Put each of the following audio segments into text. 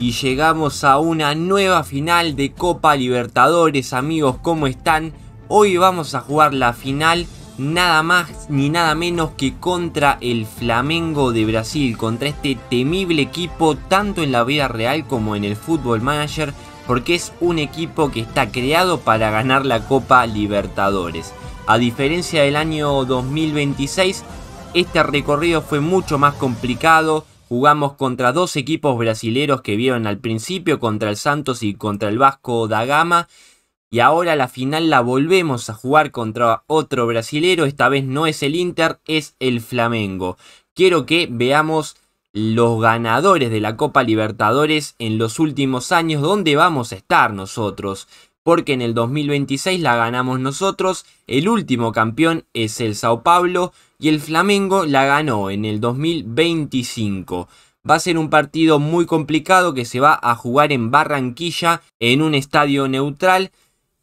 y llegamos a una nueva final de Copa Libertadores amigos, ¿cómo están? Hoy vamos a jugar la final nada más ni nada menos que contra el Flamengo de Brasil, contra este temible equipo tanto en la vida real como en el fútbol manager, porque es un equipo que está creado para ganar la Copa Libertadores. A diferencia del año 2026, este recorrido fue mucho más complicado, Jugamos contra dos equipos brasileros que vieron al principio, contra el Santos y contra el Vasco da Gama. Y ahora la final la volvemos a jugar contra otro brasilero. Esta vez no es el Inter, es el Flamengo. Quiero que veamos los ganadores de la Copa Libertadores en los últimos años. ¿Dónde vamos a estar nosotros? porque en el 2026 la ganamos nosotros, el último campeón es el Sao Paulo y el Flamengo la ganó en el 2025. Va a ser un partido muy complicado que se va a jugar en Barranquilla, en un estadio neutral,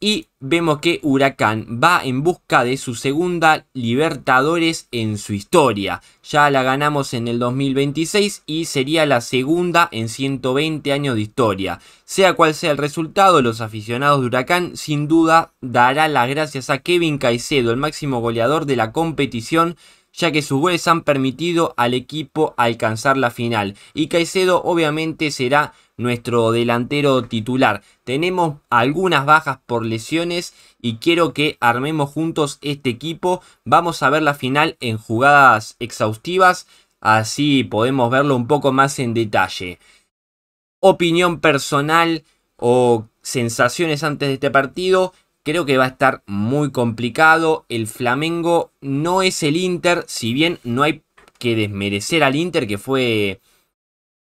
y vemos que Huracán va en busca de su segunda Libertadores en su historia. Ya la ganamos en el 2026 y sería la segunda en 120 años de historia. Sea cual sea el resultado, los aficionados de Huracán sin duda darán las gracias a Kevin Caicedo, el máximo goleador de la competición, ya que sus goles han permitido al equipo alcanzar la final. Y Caicedo obviamente será nuestro delantero titular. Tenemos algunas bajas por lesiones y quiero que armemos juntos este equipo. Vamos a ver la final en jugadas exhaustivas, así podemos verlo un poco más en detalle. Opinión personal o sensaciones antes de este partido. Creo que va a estar muy complicado. El Flamengo no es el Inter, si bien no hay que desmerecer al Inter, que fue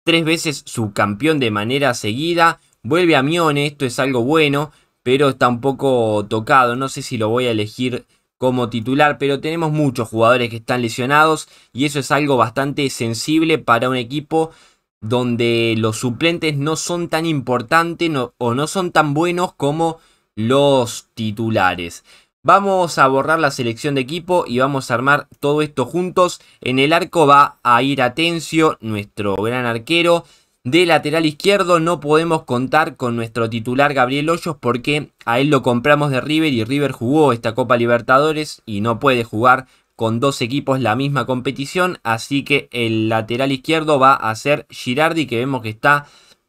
tres veces subcampeón de manera seguida. Vuelve a Mione, esto es algo bueno, pero está un poco tocado. No sé si lo voy a elegir como titular, pero tenemos muchos jugadores que están lesionados y eso es algo bastante sensible para un equipo donde los suplentes no son tan importantes o no son tan buenos como los titulares. Vamos a borrar la selección de equipo y vamos a armar todo esto juntos. En el arco va a ir Atencio, nuestro gran arquero. De lateral izquierdo no podemos contar con nuestro titular Gabriel Hoyos porque a él lo compramos de River y River jugó esta Copa Libertadores y no puede jugar con dos equipos la misma competición. Así que el lateral izquierdo va a ser Girardi que vemos que está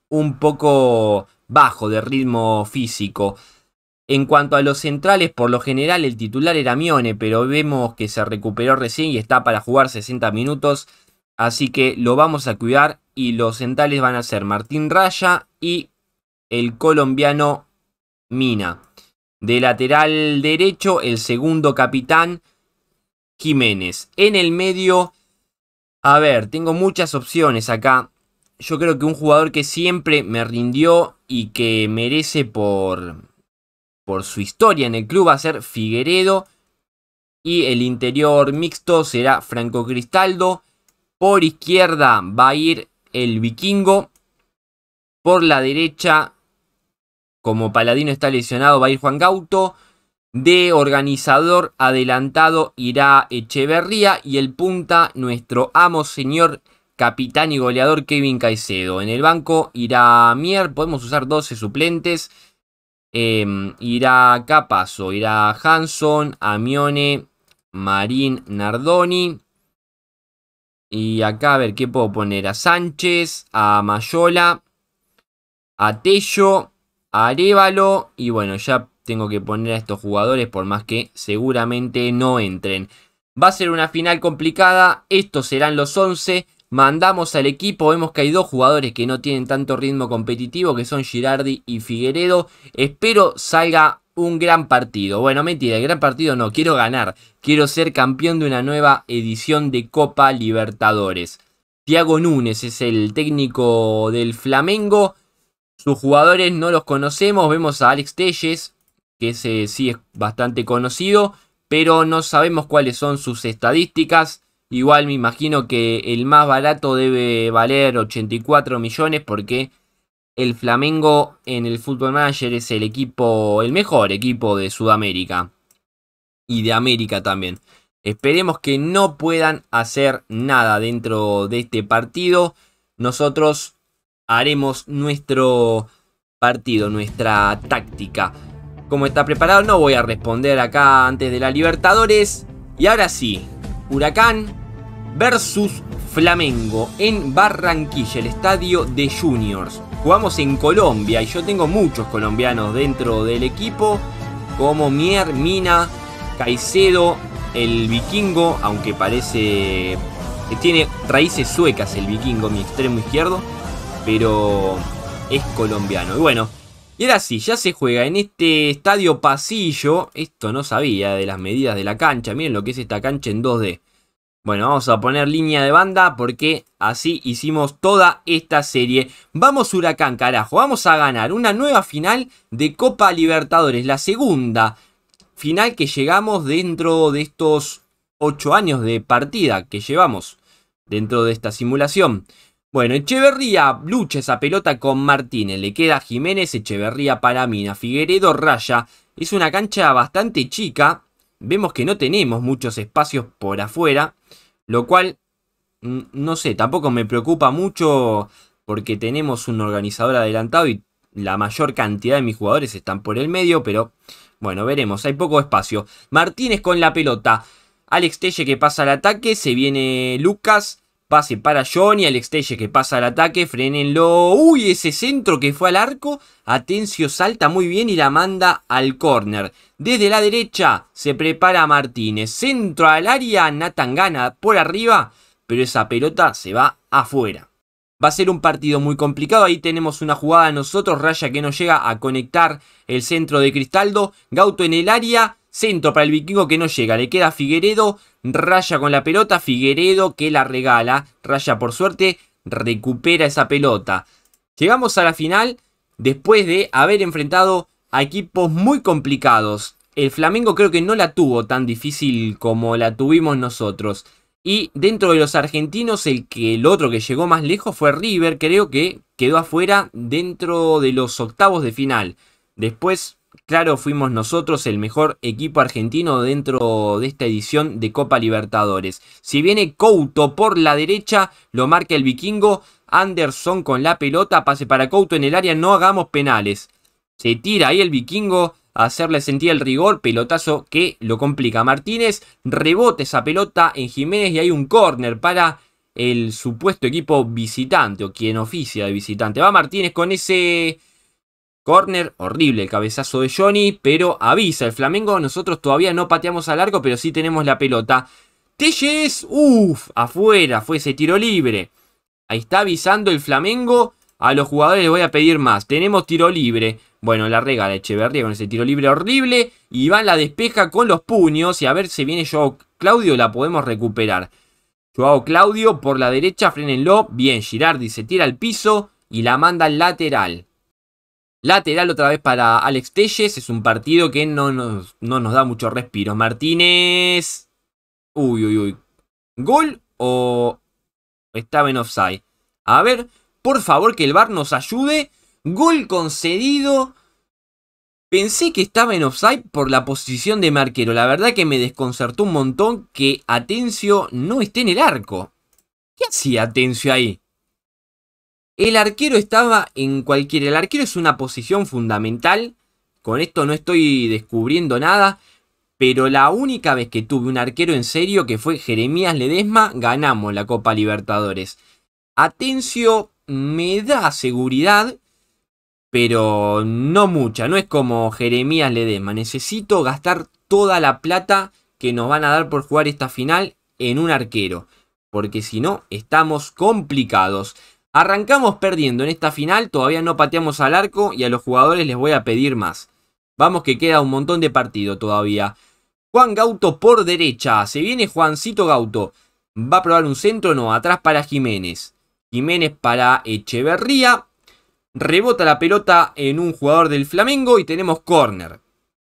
un poco bajo de ritmo físico. En cuanto a los centrales, por lo general el titular era Mione, pero vemos que se recuperó recién y está para jugar 60 minutos. Así que lo vamos a cuidar y los centrales van a ser Martín Raya y el colombiano Mina. De lateral derecho, el segundo capitán Jiménez. En el medio, a ver, tengo muchas opciones acá. Yo creo que un jugador que siempre me rindió y que merece por por su historia en el club va a ser Figueredo y el interior mixto será Franco Cristaldo. Por izquierda va a ir el vikingo. Por la derecha, como Paladino está lesionado, va a ir Juan Gauto. De organizador adelantado irá Echeverría y el punta, nuestro amo señor capitán y goleador Kevin Caicedo. En el banco irá Mier, podemos usar 12 suplentes eh, irá paso. irá Hanson, Amione, Marín, Nardoni. Y acá, a ver, ¿qué puedo poner? A Sánchez, a Mayola, a Tello, a Arevalo. Y bueno, ya tengo que poner a estos jugadores por más que seguramente no entren. Va a ser una final complicada. Estos serán los 11 mandamos al equipo. Vemos que hay dos jugadores que no tienen tanto ritmo competitivo, que son Girardi y Figueredo. Espero salga un gran partido. Bueno, mentira, el gran partido no, quiero ganar. Quiero ser campeón de una nueva edición de Copa Libertadores. Tiago Núñez es el técnico del Flamengo. Sus jugadores no los conocemos. Vemos a Alex Telles, que ese sí es bastante conocido, pero no sabemos cuáles son sus estadísticas. Igual me imagino que el más barato debe valer 84 millones porque el Flamengo en el Football Manager es el equipo, el mejor equipo de Sudamérica y de América también. Esperemos que no puedan hacer nada dentro de este partido. Nosotros haremos nuestro partido, nuestra táctica. Como está preparado, no voy a responder acá antes de la Libertadores. Y ahora sí, Huracán versus Flamengo en Barranquilla, el estadio de Juniors. Jugamos en Colombia y yo tengo muchos colombianos dentro del equipo, como Mier, Mina, Caicedo, el vikingo, aunque parece que tiene raíces suecas el vikingo, mi extremo izquierdo, pero es colombiano. Y bueno, y ahora sí, ya se juega en este estadio pasillo, esto no sabía de las medidas de la cancha, miren lo que es esta cancha en 2D. Bueno, vamos a poner línea de banda porque así hicimos toda esta serie. Vamos Huracán, carajo. Vamos a ganar una nueva final de Copa Libertadores. La segunda final que llegamos dentro de estos 8 años de partida que llevamos dentro de esta simulación. Bueno, Echeverría lucha esa pelota con Martínez. Le queda Jiménez, Echeverría para Mina. Figueredo raya. Es una cancha bastante chica vemos que no tenemos muchos espacios por afuera, lo cual, mm, no sé, tampoco me preocupa mucho porque tenemos un organizador adelantado y la mayor cantidad de mis jugadores están por el medio, pero bueno, veremos, hay poco espacio. Martínez con la pelota, Alex Telle que pasa al ataque, se viene Lucas, Pase para Johnny, Alex Telle que pasa al ataque, frenenlo. Uy, ese centro que fue al arco. Atencio salta muy bien y la manda al córner. Desde la derecha se prepara Martínez. Centro al área, Nathan gana por arriba, pero esa pelota se va afuera. Va a ser un partido muy complicado, ahí tenemos una jugada nosotros, Raya que no llega a conectar el centro de Cristaldo, Gauto en el área, Centro para el vikingo que no llega. Le queda Figueredo. Raya con la pelota. Figueredo que la regala. Raya por suerte recupera esa pelota. Llegamos a la final después de haber enfrentado a equipos muy complicados. El Flamengo creo que no la tuvo tan difícil como la tuvimos nosotros. Y dentro de los argentinos, el, que, el otro que llegó más lejos fue River. Creo que quedó afuera dentro de los octavos de final. Después Claro, fuimos nosotros el mejor equipo argentino dentro de esta edición de Copa Libertadores. Si viene Couto por la derecha, lo marca el vikingo. Anderson con la pelota, pase para Couto en el área, no hagamos penales. Se tira ahí el vikingo a hacerle sentir el rigor, pelotazo que lo complica. Martínez rebote esa pelota en Jiménez y hay un córner para el supuesto equipo visitante o quien oficia de visitante. Va Martínez con ese Corner, horrible el cabezazo de Johnny, pero avisa, el Flamengo nosotros todavía no pateamos al arco, pero sí tenemos la pelota. Telles, uff, afuera, fue ese tiro libre. Ahí está avisando el Flamengo, a los jugadores les voy a pedir más. Tenemos tiro libre, bueno, la regala Echeverría con ese tiro libre horrible. Y Iván la despeja con los puños y a ver si viene Joao Claudio, la podemos recuperar. Joao Claudio por la derecha, frenenlo, bien, Girardi se tira al piso y la manda al lateral. Lateral otra vez para Alex Telles. Es un partido que no nos, da mucho respiro. Martínez. Uy, uy, uy. ¿Gol o estaba en offside? A ver, por favor que el VAR nos ayude. Gol concedido. Pensé que estaba en offside por la posición de marquero. La verdad que me desconcertó un montón que Atencio no esté en el arco. ¿Qué hacía Atencio ahí? El arquero estaba en cualquiera. El arquero es una posición fundamental. Con esto no estoy descubriendo nada. Pero la única vez que tuve un arquero en serio, que fue Jeremías Ledesma, ganamos la Copa Libertadores. Atencio me da seguridad, pero no mucha. No es como Jeremías Ledesma. Necesito gastar toda la plata que nos van a dar por jugar esta final en un arquero. Porque si no, estamos complicados. Arrancamos perdiendo en esta final, todavía no pateamos al arco y a los jugadores les voy a pedir más. Vamos que queda un montón de partido todavía. Juan Gauto por derecha, se viene Juancito Gauto. Va a probar un centro, no, atrás para Jiménez. Jiménez para Echeverría. Rebota la pelota en un jugador del Flamengo y tenemos córner.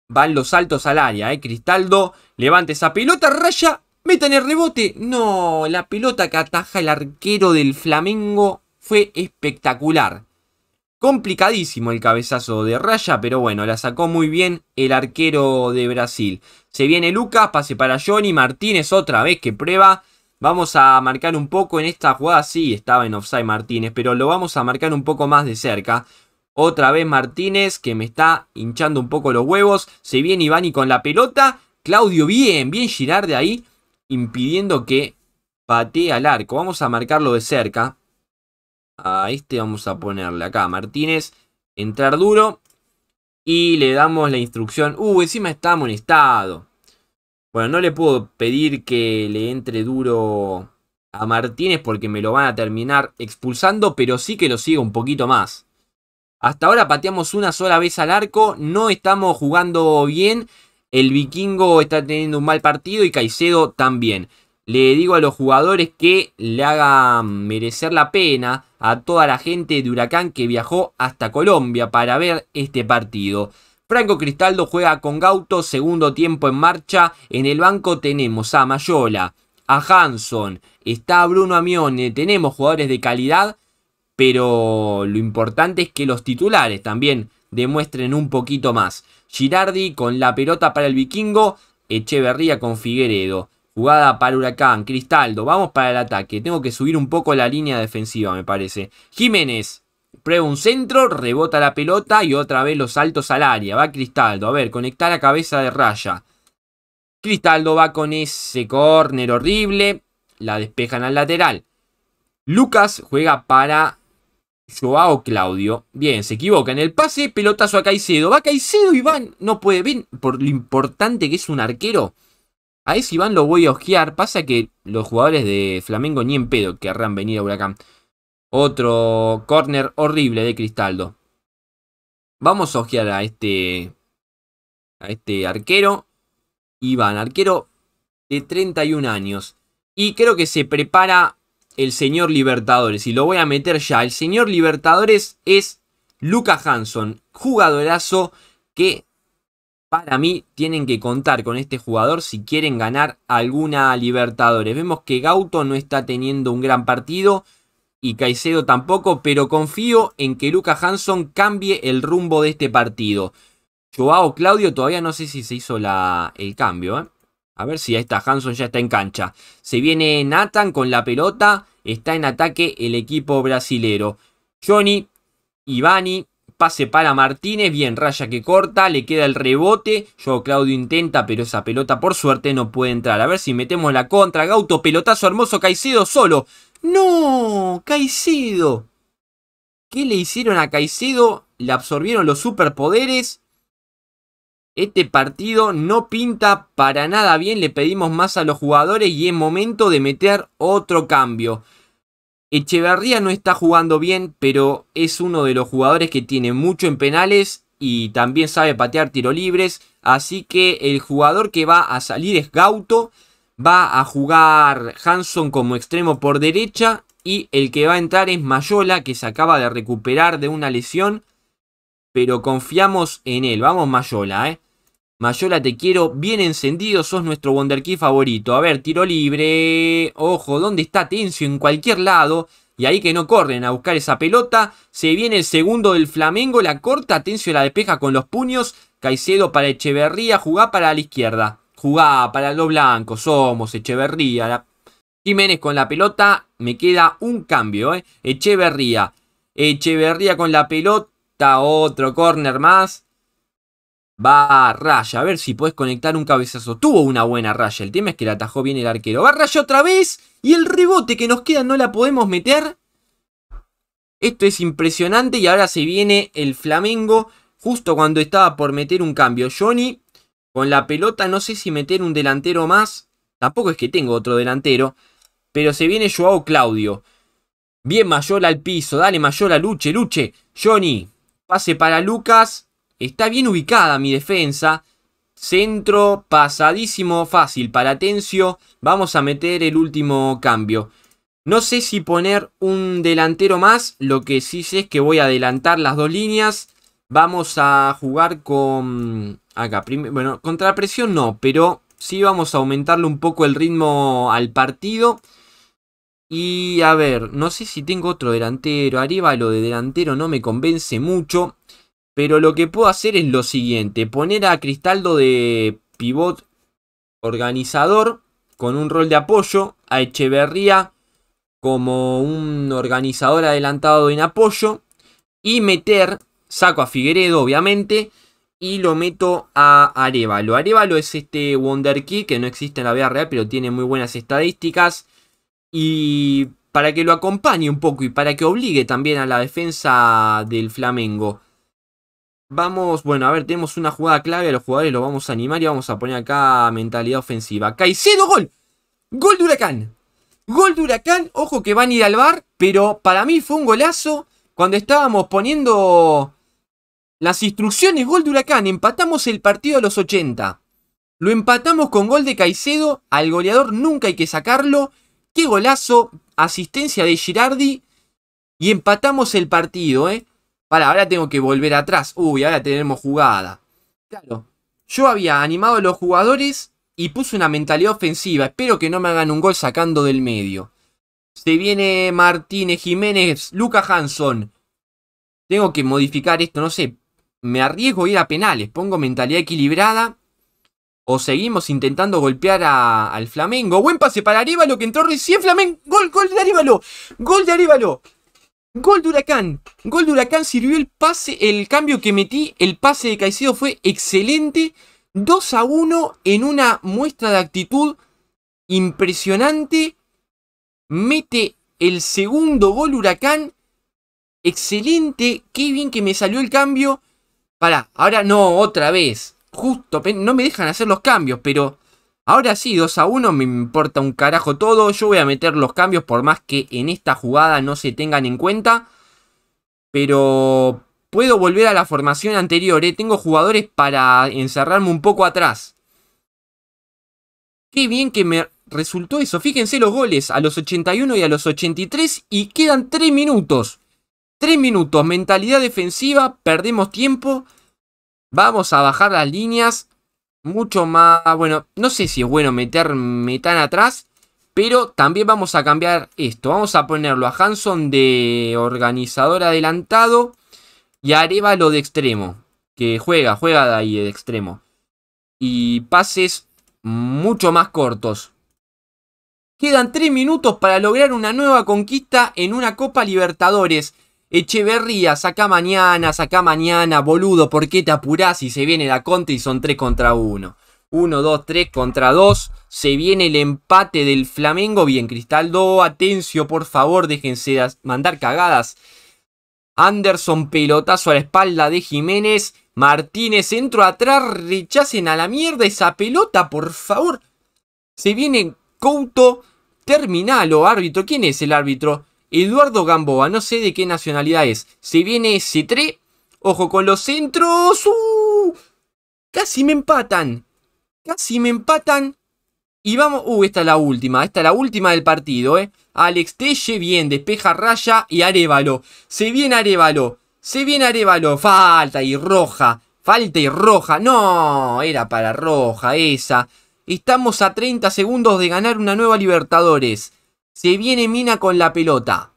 Van los saltos al área, ¿eh? Cristaldo levanta esa pelota, raya, meten el rebote. No, la pelota que ataja el arquero del Flamengo fue espectacular. Complicadísimo el cabezazo de raya, pero bueno, la sacó muy bien el arquero de Brasil. Se viene Lucas, pase para Johnny Martínez otra vez que prueba. Vamos a marcar un poco en esta jugada, sí, estaba en offside Martínez, pero lo vamos a marcar un poco más de cerca. Otra vez Martínez que me está hinchando un poco los huevos. Se viene y con la pelota. Claudio bien, bien girar de ahí, impidiendo que patee al arco. Vamos a marcarlo de cerca a este vamos a ponerle acá Martínez, entrar duro y le damos la instrucción, uh, encima está molestado. Bueno, no le puedo pedir que le entre duro a Martínez porque me lo van a terminar expulsando, pero sí que lo siga un poquito más. Hasta ahora pateamos una sola vez al arco, no estamos jugando bien, el vikingo está teniendo un mal partido y Caicedo también. Le digo a los jugadores que le hagan merecer la pena a toda la gente de Huracán que viajó hasta Colombia para ver este partido. Franco Cristaldo juega con Gauto, segundo tiempo en marcha. En el banco tenemos a Mayola, a Hanson, está Bruno Amione, tenemos jugadores de calidad, pero lo importante es que los titulares también demuestren un poquito más. Girardi con la pelota para el vikingo, Echeverría con Figueredo. Jugada para Huracán. Cristaldo, vamos para el ataque. Tengo que subir un poco la línea defensiva, me parece. Jiménez. Prueba un centro, rebota la pelota y otra vez los saltos al área. Va Cristaldo. A ver, conectar la cabeza de raya. Cristaldo va con ese córner horrible. La despejan al lateral. Lucas juega para Joao Claudio. Bien, se equivoca en el pase. Pelotazo a Caicedo. Va Caicedo y van. No puede. ¿Ven por lo importante que es un arquero? A ese Iván lo voy a ojear. Pasa que los jugadores de Flamengo ni en pedo querrán venir a Huracán. Otro corner horrible de Cristaldo. Vamos a ojear a este, a este arquero. Iván, arquero de 31 años. Y creo que se prepara el señor Libertadores. Y lo voy a meter ya. El señor Libertadores es Luca Hanson, jugadorazo que para mí tienen que contar con este jugador si quieren ganar alguna Libertadores. Vemos que Gauto no está teniendo un gran partido y Caicedo tampoco, pero confío en que Luca Hanson cambie el rumbo de este partido. Joao Claudio todavía no sé si se hizo el cambio. ¿eh? A ver si ya está, Hanson ya está en cancha. Se viene Nathan con la pelota, está en ataque el equipo brasilero. Johnny, Ivani, Pase para Martínez, bien, raya que corta, le queda el rebote. Yo Claudio intenta, pero esa pelota por suerte no puede entrar. A ver si metemos la contra. Gauto, pelotazo hermoso, Caicedo solo. ¡No! ¡Caicedo! ¿Qué le hicieron a Caicedo? Le absorbieron los superpoderes. Este partido no pinta para nada bien. Le pedimos más a los jugadores y es momento de meter otro cambio. Echeverría no está jugando bien, pero es uno de los jugadores que tiene mucho en penales y también sabe patear tiro libres. Así que el jugador que va a salir es Gauto. Va a jugar Hanson como extremo por derecha. Y el que va a entrar es Mayola, que se acaba de recuperar de una lesión. Pero confiamos en él. Vamos Mayola, ¿eh? Mayola, te quiero bien encendido, sos nuestro wonderkid favorito. A ver, tiro libre. Ojo, ¿dónde está Tencio? En cualquier lado. Y ahí que no corren a buscar esa pelota. Se viene el segundo del Flamengo, la corta. Tencio la despeja con los puños. Caicedo para Echeverría, jugá para la izquierda. Jugá para los blancos, somos Echeverría. Jiménez con la pelota, me queda un cambio. Eh. Echeverría. Echeverría con la pelota, otro córner más. Va a raya, a ver si puedes conectar un cabezazo. Tuvo una buena raya, el tema es que la atajó bien el arquero. Va raya otra vez y el rebote que nos queda no la podemos meter. Esto es impresionante y ahora se viene el Flamengo justo cuando estaba por meter un cambio. Johnny con la pelota, no sé si meter un delantero más. Tampoco es que tengo otro delantero. Pero se viene Joao Claudio. Bien Mayor al piso, dale Mayola, luche, luche. Johnny, pase para Lucas. Está bien ubicada mi defensa. Centro pasadísimo fácil para Atencio. Vamos a meter el último cambio. No sé si poner un delantero más. Lo que sí sé es que voy a adelantar las dos líneas. Vamos a jugar con... Acá, bueno, contra presión no, pero sí vamos a aumentarle un poco el ritmo al partido. Y a ver, no sé si tengo otro delantero. Lo de delantero no me convence mucho. Pero lo que puedo hacer es lo siguiente. Poner a Cristaldo de pivot organizador con un rol de apoyo. A Echeverría como un organizador adelantado en apoyo. Y meter, saco a Figueredo obviamente. Y lo meto a Arevalo. Arevalo es este Wonder Key que no existe en la vida real, pero tiene muy buenas estadísticas. Y para que lo acompañe un poco y para que obligue también a la defensa del Flamengo. Vamos, bueno, a ver, tenemos una jugada clave a los jugadores, lo vamos a animar y vamos a poner acá mentalidad ofensiva. Caicedo, gol. Gol de Huracán. Gol de Huracán, ojo que van a ir al bar, pero para mí fue un golazo cuando estábamos poniendo las instrucciones, gol de Huracán, empatamos el partido a los 80. Lo empatamos con gol de Caicedo, al goleador nunca hay que sacarlo. Qué golazo, asistencia de Girardi y empatamos el partido, ¿eh? ahora tengo que volver atrás. Uy, ahora tenemos jugada. Claro, yo había animado a los jugadores y puse una mentalidad ofensiva. Espero que no me hagan un gol sacando del medio. Se viene Martínez, Jiménez, Luca Hanson. Tengo que modificar esto, no sé. Me arriesgo a ir a penales. Pongo mentalidad equilibrada. O seguimos intentando golpear al Flamengo. Buen pase para Aríbalo que entró recién Flamengo. Gol, gol de Aríbalo. Gol de Aríbalo. Gol de Huracán. Gol de Huracán sirvió el pase, el cambio que metí. El pase de Caicedo fue excelente. 2 a 1 en una muestra de actitud impresionante. Mete el segundo gol Huracán. Excelente. Qué bien que me salió el cambio. para, ahora no, otra vez. Justo, no me dejan hacer los cambios, pero Ahora sí, 2 a 1, me importa un carajo todo. Yo voy a meter los cambios por más que en esta jugada no se tengan en cuenta. Pero puedo volver a la formación anterior. Eh. Tengo jugadores para encerrarme un poco atrás. Qué bien que me resultó eso. Fíjense los goles a los 81 y a los 83 y quedan 3 minutos. 3 minutos, mentalidad defensiva, perdemos tiempo. Vamos a bajar las líneas mucho más, bueno, no sé si es bueno meter tan atrás, pero también vamos a cambiar esto. Vamos a ponerlo a Hanson de organizador adelantado y a lo de extremo, que juega, juega de ahí de extremo. Y pases mucho más cortos. Quedan 3 minutos para lograr una nueva conquista en una Copa Libertadores. Echeverría, saca mañana, saca mañana, boludo, ¿por qué te apurás si se viene la contra y son 3 contra 1? 1, 2, 3 contra 2. Se viene el empate del Flamengo. Bien, Cristaldo, Atencio, por favor, déjense mandar cagadas. Anderson, pelotazo a la espalda de Jiménez. Martínez, centro atrás, rechacen a la mierda esa pelota, por favor. Se viene Couto, terminalo, árbitro. ¿Quién es el árbitro? Eduardo Gamboa, no sé de qué nacionalidad es. Se viene C3. Ojo con los centros. ¡Uh! Casi me empatan. Casi me empatan. Y vamos. Uh, esta es la última. Esta es la última del partido, eh. Alex Telle, bien. Despeja raya y Arevalo. Se viene Arevalo. Se viene Arevalo. Falta y roja. Falta y roja. No, era para roja esa. Estamos a 30 segundos de ganar una nueva Libertadores. Se viene Mina con la pelota.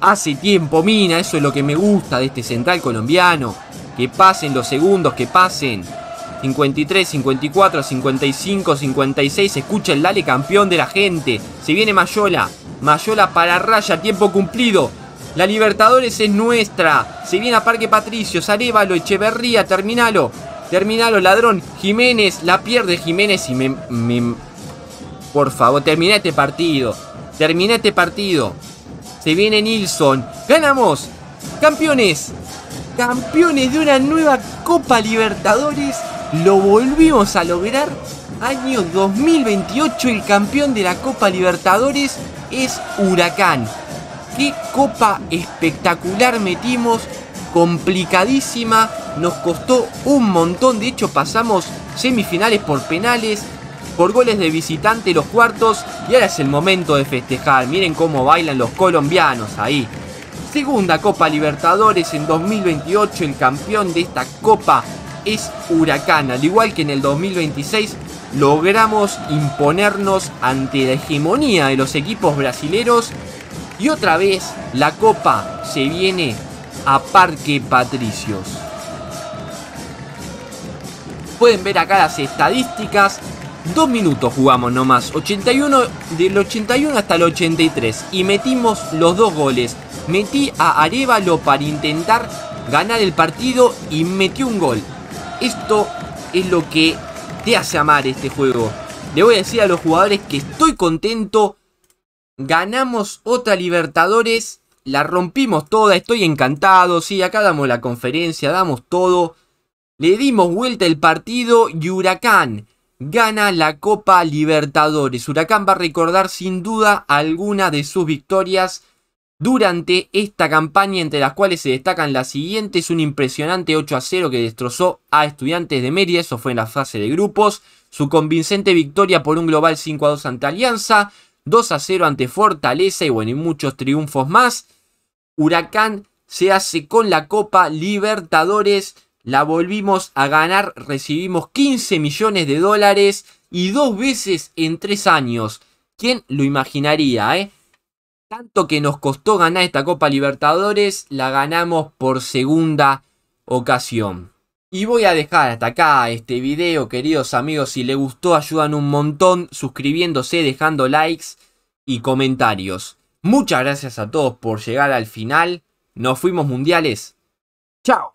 Hace tiempo Mina, eso es lo que me gusta de este central colombiano. Que pasen los segundos, que pasen. 53, 54, 55, 56. Escucha el Dale campeón de la gente. Se viene Mayola. Mayola para raya, tiempo cumplido. La Libertadores es nuestra. Se viene a Parque Patricio, Sarévalo, Echeverría, terminalo. Terminalo, ladrón. Jiménez, la pierde Jiménez y me por favor. Termina este partido. Termina este partido. Se viene Nilsson. ¡Ganamos! ¡Campeones! ¡Campeones de una nueva Copa Libertadores! Lo volvimos a lograr. Año 2028, el campeón de la Copa Libertadores es Huracán. ¡Qué copa espectacular metimos! Complicadísima. Nos costó un montón. De hecho, pasamos semifinales por penales por goles de visitante los cuartos y ahora es el momento de festejar. Miren cómo bailan los colombianos ahí. Segunda Copa Libertadores en 2028, el campeón de esta copa es Huracán. Al igual que en el 2026 logramos imponernos ante la hegemonía de los equipos brasileros y otra vez la copa se viene a Parque Patricios. Pueden ver acá las estadísticas Dos minutos jugamos nomás, 81, del 81 hasta el 83 y metimos los dos goles. Metí a Arevalo para intentar ganar el partido y metí un gol. Esto es lo que te hace amar este juego. Le voy a decir a los jugadores que estoy contento. Ganamos otra Libertadores. La rompimos toda. Estoy encantado. Sí, acá damos la conferencia, damos todo. Le dimos vuelta el partido y Huracán gana la Copa Libertadores. Huracán va a recordar sin duda alguna de sus victorias durante esta campaña, entre las cuales se destacan las siguientes: un impresionante 8 a 0 que destrozó a Estudiantes de Mérida, eso fue en la fase de grupos, su convincente victoria por un global 5 a 2 ante Alianza, 2 a 0 ante Fortaleza y bueno, y muchos triunfos más. Huracán se hace con la Copa Libertadores la volvimos a ganar, recibimos 15 millones de dólares y dos veces en tres años. ¿Quién lo imaginaría, eh? Tanto que nos costó ganar esta Copa Libertadores, la ganamos por segunda ocasión. Y voy a dejar hasta acá este video, queridos amigos. Si les gustó, ayudan un montón suscribiéndose, dejando likes y comentarios. Muchas gracias a todos por llegar al final. Nos fuimos mundiales. Chao.